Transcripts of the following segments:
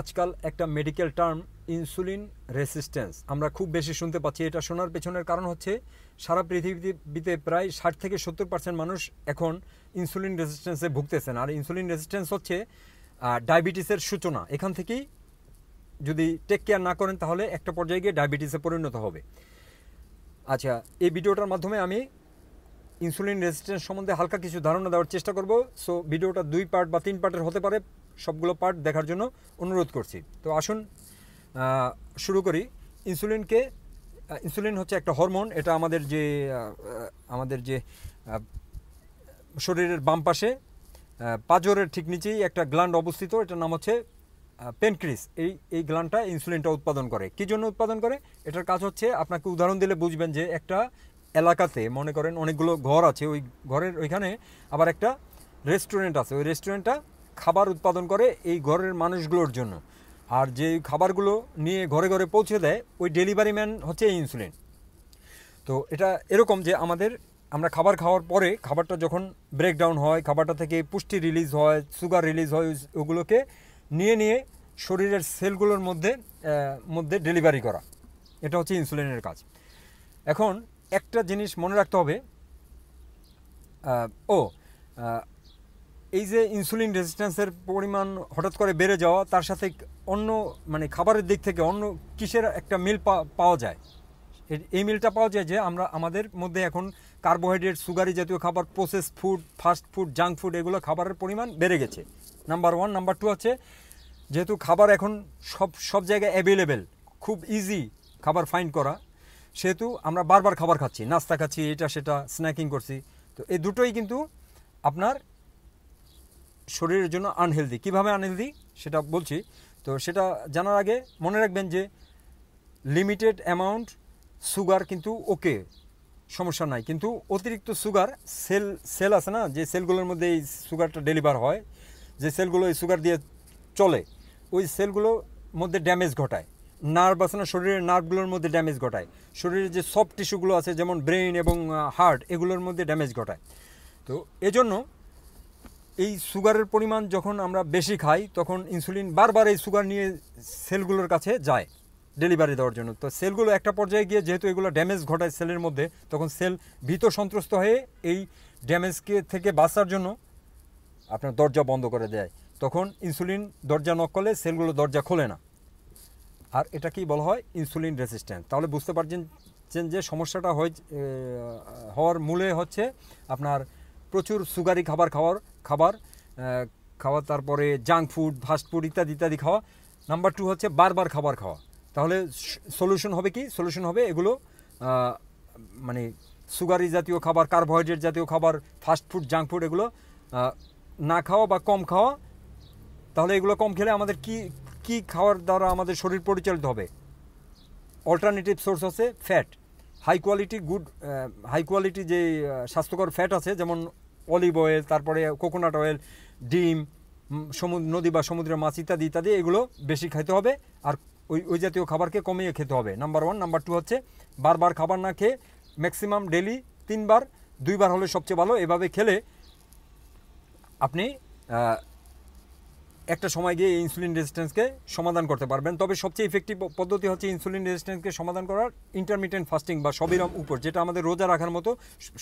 আজকাল একটা medical term insulin resistance আমরা খুব বেশি শুনতে পাচ্ছি এটা শোনার পেছনের কারণ হচ্ছে সারা পৃথিবীতে প্রায় ষাট থেকে সত্তর পার্সেন্ট মানুষ এখন ইনসুলিন রেসিস্ট্যান্সে ভুগতেছেন আর ইনসুলিন রেসিস্ট্যান্স হচ্ছে ডায়াবেটিসের সূচনা এখান থেকেই যদি টেক কেয়ার না করেন তাহলে একটা পর্যায়ে গিয়ে ডায়াবেটিসে পরিণত হবে আচ্ছা এই ভিডিওটার মাধ্যমে আমি ইনসুলিন রেজিস্ট্যান্স সম্বন্ধে হালকা কিছু ধারণা দেওয়ার চেষ্টা করব সো ভিডিওটা দুই পার্ট বা তিন পার্টের হতে পারে সবগুলো পার্ট দেখার জন্য অনুরোধ করছি তো আসুন শুরু করি ইনসুলিনকে ইনসুলিন হচ্ছে একটা হরমোন এটা আমাদের যে আমাদের যে শরীরের বাম পাশে পাজরের ঠিক নিচেই একটা গ্ল্যান্ড অবস্থিত এটার নাম হচ্ছে পেনক্রিস এই এই গ্ল্যান্ডটা ইনসুলিনটা উৎপাদন করে কী জন্য উৎপাদন করে এটার কাজ হচ্ছে আপনাকে উদাহরণ দিলে বুঝবেন যে একটা এলাকাতে মনে করেন অনেকগুলো ঘর আছে ওই ঘরের ওইখানে আবার একটা রেস্টুরেন্ট আছে ওই রেস্টুরেন্টটা খাবার উৎপাদন করে এই ঘরের মানুষগুলোর জন্য আর যে খাবারগুলো নিয়ে ঘরে ঘরে পৌঁছে দেয় ওই ডেলিভারি ম্যান হচ্ছে এই ইনসুলিন তো এটা এরকম যে আমাদের আমরা খাবার খাওয়ার পরে খাবারটা যখন ব্রেকডাউন হয় খাবারটা থেকে পুষ্টি রিলিজ হয় সুগার রিলিজ হয় ওগুলোকে নিয়ে নিয়ে শরীরের সেলগুলোর মধ্যে মধ্যে ডেলিভারি করা এটা হচ্ছে ইনসুলিনের কাজ এখন একটা জিনিস মনে রাখতে হবে ও এই যে ইনসুলিন রেজিস্ট্যান্সের পরিমাণ হঠাৎ করে বেড়ে যাওয়া তার সাথে অন্য মানে খাবারের দিক থেকে অন্য কিসের একটা মিল পাওয়া যায় এই মিলটা পাওয়া যায় যে আমরা আমাদের মধ্যে এখন কার্বোহাইড্রেট সুগারি জাতীয় খাবার process food fast food junk food এগুলো খাবারের পরিমাণ বেড়ে গেছে নাম্বার ওয়ান নাম্বার টু হচ্ছে যেহেতু খাবার এখন সব সব জায়গায় অ্যাভেলেবেল খুব ইজি খাবার ফাইন করা সেহেতু আমরা বারবার খাবার খাচ্ছি নাস্তা খাচ্ছি এটা সেটা স্ন্যাকিং করছি তো এই দুটোই কিন্তু আপনার শরীরের জন্য আনহেলদি কিভাবে আনহেলদি সেটা বলছি তো সেটা জানার আগে মনে রাখবেন যে লিমিটেড অ্যামাউন্ট সুগার কিন্তু ওকে সমস্যা নাই কিন্তু অতিরিক্ত সুগার সেল সেল আছে না যে সেলগুলোর মধ্যে এই সুগারটা ডেলিভার হয় যে সেলগুলো এই সুগার দিয়ে চলে ওই সেলগুলোর মধ্যে ড্যামেজ ঘটায় নার্ভ আছে না শরীরের নার্ভগুলোর মধ্যে ড্যামেজ ঘটায় শরীরের যে সফট টিস্যুগুলো আছে যেমন ব্রেন এবং হার্ট এগুলোর মধ্যে ড্যামেজ ঘটায় তো এজন্য এই সুগারের পরিমাণ যখন আমরা বেশি খাই তখন ইনসুলিন বারবার এই সুগার নিয়ে সেলগুলোর কাছে যায় ডেলিভারি দেওয়ার জন্য তো সেলগুলো একটা পর্যায়ে গিয়ে যেহেতু এগুলো ড্যামেজ ঘটায় সেলের মধ্যে তখন সেল ভীত সন্ত্রস্ত হয়ে এই ড্যামেজকে থেকে বাঁচার জন্য আপনার দরজা বন্ধ করে দেয় তখন ইনসুলিন দরজা নক করলে সেলগুলো দরজা খোলে না আর এটা কি বলা হয় ইনসুলিন রেসিস্ট্যান্ট তাহলে বুঝতে পারছেন যে সমস্যাটা হয় হওয়ার মূলে হচ্ছে আপনার প্রচুর সুগারি খাবার খাওয়ার খাবার খাওয়া তারপরে জাঙ্ক ফুড ফাস্ট ফুড ইত্যাদি ইত্যাদি খাওয়া নাম্বার টু হচ্ছে বারবার খাবার খাওয়া তাহলে সলিউশন হবে কি সলিউশন হবে এগুলো মানে সুগারি জাতীয় খাবার কার্বোহাইড্রেট জাতীয় খাবার ফাস্ট ফুড জাঙ্ক ফুড এগুলো না খাওয়া বা কম খাওয়া তাহলে এগুলো কম খেলে আমাদের কি কি খাওয়ার দ্বারা আমাদের শরীর পরিচালিত হবে অল্টারনেটিভ সোর্স আছে fat high quality good high quality যে স্বাস্থ্যকর ফ্যাট আছে যেমন অলিভ অয়েল তারপরে কোকোনাট অয়েল ডিম সমুদ্র নদী বা সমুদ্রের মাছ ইত্যাদি ইত্যাদি এগুলো বেশি খেতে হবে আর ওই ওই জাতীয় খাবারকে কমিয়ে খেতে হবে নাম্বার ওয়ান নাম্বার টু হচ্ছে বারবার খাবার না খেয়ে ম্যাক্সিমাম ডেলি তিনবার দুইবার হলে সবচেয়ে ভালো এভাবে খেলে আপনি একটা সময় গিয়ে ইনসুলিন রেজিস্ট্যান্সকে সমাধান করতে পারবেন তবে সবচেয়ে ইফেক্টিভ পদ্ধতি হচ্ছে ইনসুলিন রেজিস্ট্যান্সকে সমাধান করার ইন্টারমিডিয়েন্ট ফাস্টিং বা সবিরম উপর যেটা আমাদের রোজা রাখার মতো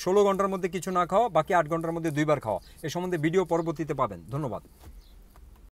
ষোলো ঘন্টার মধ্যে কিছু না খাওয়া বাকি আট ঘন্টার মধ্যে দুইবার খাওয়া এ সম্বন্ধে ভিডিও পরবর্তীতে পাবেন ধন্যবাদ